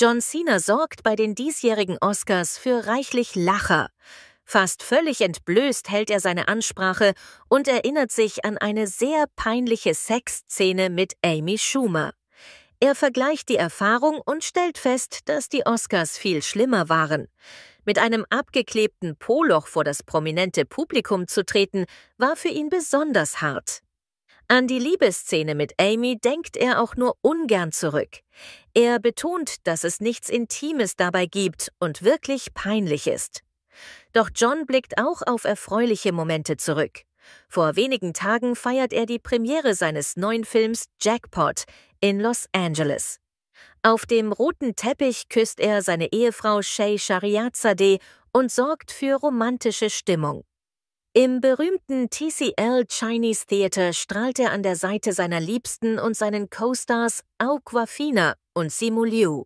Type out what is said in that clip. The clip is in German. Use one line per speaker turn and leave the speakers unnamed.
John Cena sorgt bei den diesjährigen Oscars für reichlich Lacher. Fast völlig entblößt hält er seine Ansprache und erinnert sich an eine sehr peinliche Sexszene mit Amy Schumer. Er vergleicht die Erfahrung und stellt fest, dass die Oscars viel schlimmer waren. Mit einem abgeklebten Poloch vor das prominente Publikum zu treten, war für ihn besonders hart. An die Liebesszene mit Amy denkt er auch nur ungern zurück. Er betont, dass es nichts Intimes dabei gibt und wirklich peinlich ist. Doch John blickt auch auf erfreuliche Momente zurück. Vor wenigen Tagen feiert er die Premiere seines neuen Films Jackpot in Los Angeles. Auf dem roten Teppich küsst er seine Ehefrau Shay Shariazadeh und sorgt für romantische Stimmung. Im berühmten TCL Chinese Theater strahlt er an der Seite seiner Liebsten und seinen Co-Stars Au Quafina und Simu Liu.